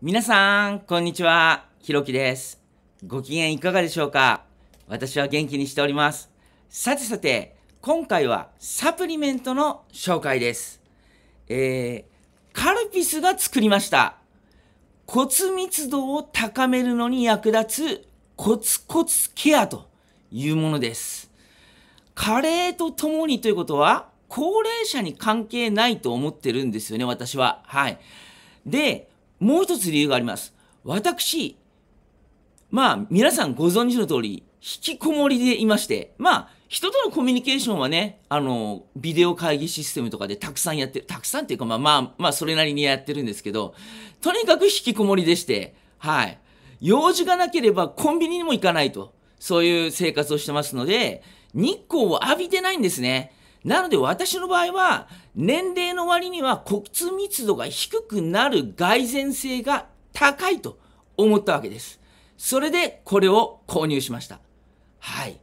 皆さん、こんにちは。ひろきです。ご機嫌いかがでしょうか私は元気にしております。さてさて、今回はサプリメントの紹介です。えー、カルピスが作りました。骨密度を高めるのに役立つコツコツケアというものです。加齢とともにということは、高齢者に関係ないと思ってるんですよね、私は。はい。で、もう一つ理由があります。私、まあ、皆さんご存知の通り、引きこもりでいまして、まあ、人とのコミュニケーションはね、あの、ビデオ会議システムとかでたくさんやってる、たくさんっていうか、まあまあ、まあ、それなりにやってるんですけど、とにかく引きこもりでして、はい。用事がなければコンビニにも行かないと、そういう生活をしてますので、日光を浴びてないんですね。なので私の場合は年齢の割には骨密度が低くなる蓋然性が高いと思ったわけです。それでこれを購入しました。はい。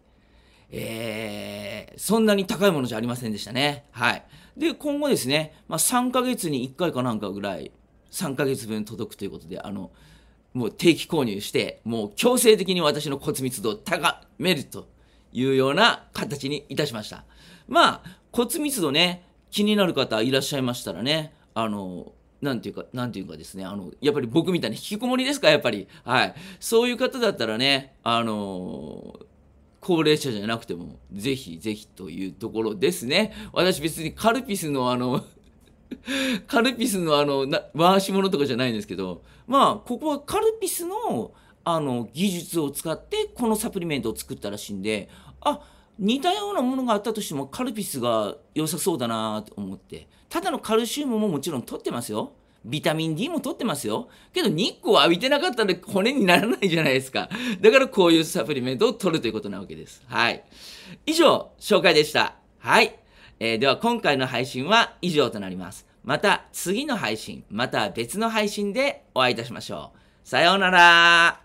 えー、そんなに高いものじゃありませんでしたね。はい。で、今後ですね、まあ、3ヶ月に1回かなんかぐらい、3ヶ月分届くということで、あの、もう定期購入して、もう強制的に私の骨密度を高めるというような形にいたしました。まあ、骨密度ね、気になる方いらっしゃいましたらね、あの、なんていうか、なんていうかですね、あの、やっぱり僕みたいに引きこもりですか、やっぱり。はい。そういう方だったらね、あの高齢者じゃなくても、ぜひぜひというところですね。私別にカルピスのあのカルピスのあの、回し物とかじゃないんですけど、まあ、ここはカルピスの、あの技術を使ってこのサプリメントを作ったらしいんであ似たようなものがあったとしてもカルピスが良さそうだなと思ってただのカルシウムももちろん取ってますよビタミン D も取ってますよけど日光浴びてなかったら骨にならないじゃないですかだからこういうサプリメントを取るということなわけですはい以上紹介でしたはい、えー、では今回の配信は以上となりますまた次の配信また別の配信でお会いいたしましょうさようなら